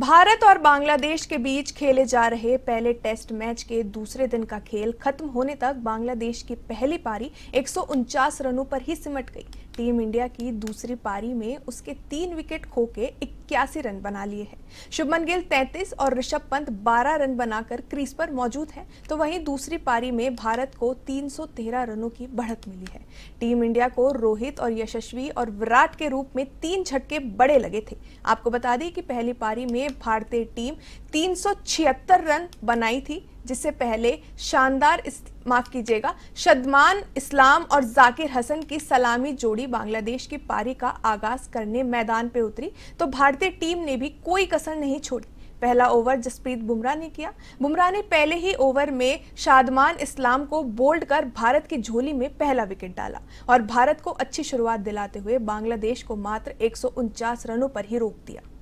भारत और बांग्लादेश के बीच खेले जा रहे पहले टेस्ट मैच के दूसरे दिन का खेल खत्म होने तक बांग्लादेश की पहली पारी एक रनों पर ही सिमट गई टीम इंडिया की दूसरी पारी में उसके तीन विकेट खो के इक्यासी रन बना लिए हैं शुभमन गिल 33 और ऋषभ पंत 12 रन बनाकर क्रीज पर मौजूद हैं तो वहीं दूसरी पारी में भारत को 313 रनों की बढ़त मिली है टीम इंडिया को रोहित और यशस्वी और विराट के रूप में तीन झटके बड़े लगे थे आपको बता दें कि पहली पारी में भारतीय टीम तीन रन बनाई थी जिससे पहले शानदार माफ कीजिएगा शदमान इस्लाम और जाकिर हसन की सलामी जोड़ी बांग्लादेश की पारी का आगाज करने मैदान पर उतरी तो भारतीय टीम ने भी कोई कसर नहीं छोड़ी पहला ओवर जसप्रीत बुमराह ने किया बुमराह ने पहले ही ओवर में शादमान इस्लाम को बोल्ड कर भारत की झोली में पहला विकेट डाला और भारत को अच्छी शुरुआत दिलाते हुए बांग्लादेश को मात्र एक रनों पर ही रोक दिया